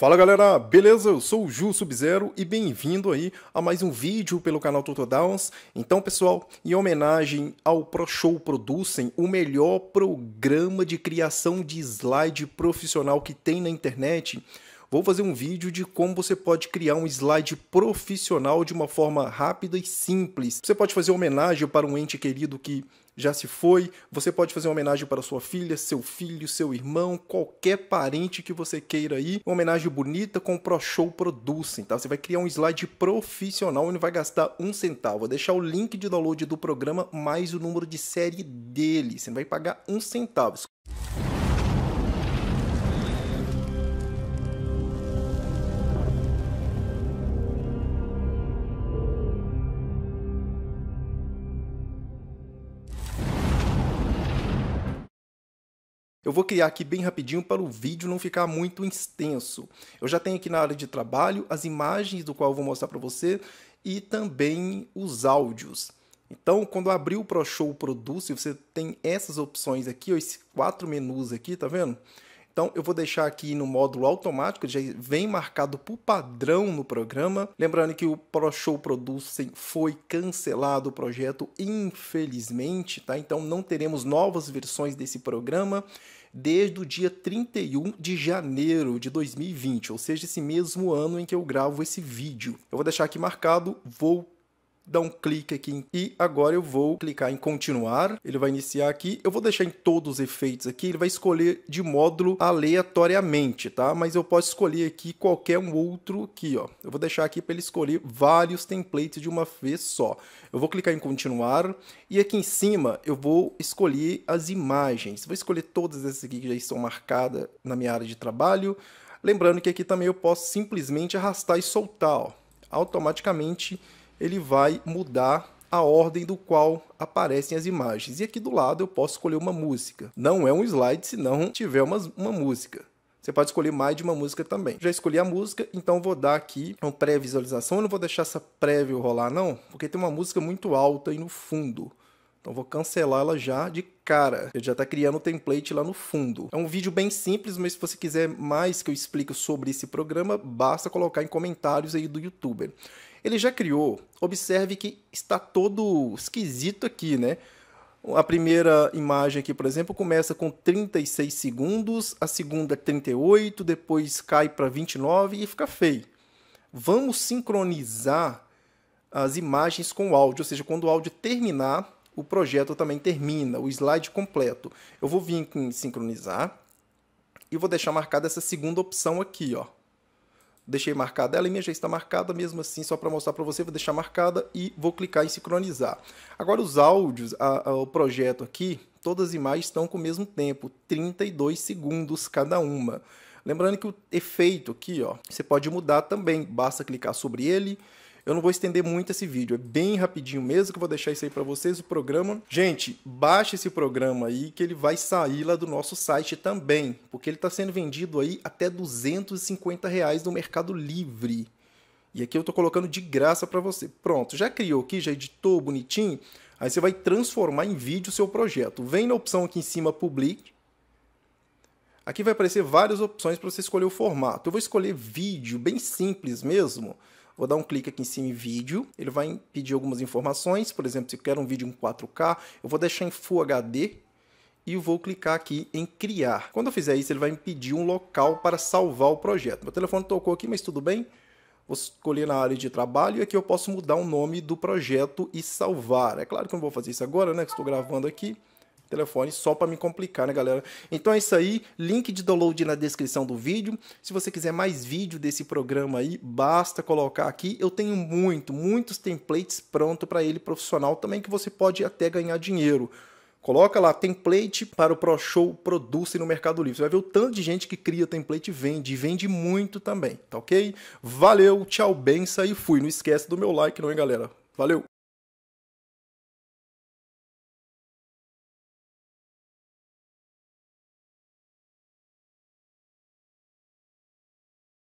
Fala galera, beleza? Eu sou o Ju Sub-Zero e bem-vindo aí a mais um vídeo pelo canal Totodowns. Então pessoal, em homenagem ao ProShow Producem, o melhor programa de criação de slide profissional que tem na internet, vou fazer um vídeo de como você pode criar um slide profissional de uma forma rápida e simples. Você pode fazer homenagem para um ente querido que já se foi. Você pode fazer uma homenagem para sua filha, seu filho, seu irmão, qualquer parente que você queira aí. Uma homenagem bonita com o ProShow Producing, tá? Você vai criar um slide profissional e não vai gastar um centavo. Vou deixar o link de download do programa mais o número de série dele. Você não vai pagar um centavo. Eu vou criar aqui bem rapidinho para o vídeo não ficar muito extenso. Eu já tenho aqui na área de trabalho as imagens do qual eu vou mostrar para você e também os áudios. Então, quando abrir o ProShow Produce, você tem essas opções aqui, ó, esses quatro menus aqui, tá vendo? Então eu vou deixar aqui no módulo automático, ele já vem marcado por padrão no programa. Lembrando que o ProShow Producing foi cancelado o projeto, infelizmente, tá? Então não teremos novas versões desse programa desde o dia 31 de janeiro de 2020, ou seja, esse mesmo ano em que eu gravo esse vídeo. Eu vou deixar aqui marcado, vou dá um clique aqui e agora eu vou clicar em continuar, ele vai iniciar aqui, eu vou deixar em todos os efeitos aqui, ele vai escolher de módulo aleatoriamente, tá? Mas eu posso escolher aqui qualquer um outro aqui, ó. Eu vou deixar aqui para ele escolher vários templates de uma vez só. Eu vou clicar em continuar e aqui em cima eu vou escolher as imagens. Vou escolher todas essas aqui que já estão marcadas na minha área de trabalho. Lembrando que aqui também eu posso simplesmente arrastar e soltar, ó. Automaticamente ele vai mudar a ordem do qual aparecem as imagens. E aqui do lado eu posso escolher uma música. Não é um slide se não tiver uma, uma música. Você pode escolher mais de uma música também. Já escolhi a música, então vou dar aqui uma pré-visualização. Eu não vou deixar essa prévia rolar, não, porque tem uma música muito alta aí no fundo. Então vou cancelar ela já de cara. Ele já está criando o template lá no fundo. É um vídeo bem simples, mas se você quiser mais que eu explique sobre esse programa, basta colocar em comentários aí do youtuber. Ele já criou. Observe que está todo esquisito aqui, né? A primeira imagem aqui, por exemplo, começa com 36 segundos, a segunda 38, é depois cai para 29 e fica feio. Vamos sincronizar as imagens com o áudio, ou seja, quando o áudio terminar, o projeto também termina, o slide completo. Eu vou vir em sincronizar e vou deixar marcada essa segunda opção aqui, ó. Deixei marcada ela, e minha já está marcada, mesmo assim, só para mostrar para você, vou deixar marcada e vou clicar em sincronizar. Agora os áudios, a, a, o projeto aqui, todas as imagens estão com o mesmo tempo, 32 segundos cada uma. Lembrando que o efeito aqui, ó, você pode mudar também, basta clicar sobre ele, eu não vou estender muito esse vídeo, é bem rapidinho mesmo que eu vou deixar isso aí para vocês, o programa. Gente, baixa esse programa aí que ele vai sair lá do nosso site também, porque ele está sendo vendido aí até 250 reais no Mercado Livre. E aqui eu estou colocando de graça para você. Pronto, já criou aqui, já editou bonitinho? Aí você vai transformar em vídeo o seu projeto. Vem na opção aqui em cima, Public. Aqui vai aparecer várias opções para você escolher o formato. Eu vou escolher vídeo, bem simples mesmo. Vou dar um clique aqui em cima em vídeo, ele vai pedir algumas informações, por exemplo, se eu quero um vídeo em 4K, eu vou deixar em Full HD, e vou clicar aqui em criar. Quando eu fizer isso, ele vai me pedir um local para salvar o projeto. Meu telefone tocou aqui, mas tudo bem. Vou escolher na área de trabalho e aqui eu posso mudar o nome do projeto e salvar. É claro que eu não vou fazer isso agora, né, que estou gravando aqui telefone só para me complicar, né, galera? Então é isso aí, link de download na descrição do vídeo. Se você quiser mais vídeo desse programa aí, basta colocar aqui. Eu tenho muito, muitos templates pronto para ele profissional também que você pode até ganhar dinheiro. Coloca lá template para o ProShow Produce no Mercado Livre. Você vai ver o tanto de gente que cria template e vende, e vende muito também, tá ok? Valeu, tchau, benção e fui. Não esquece do meu like não, hein, galera? Valeu!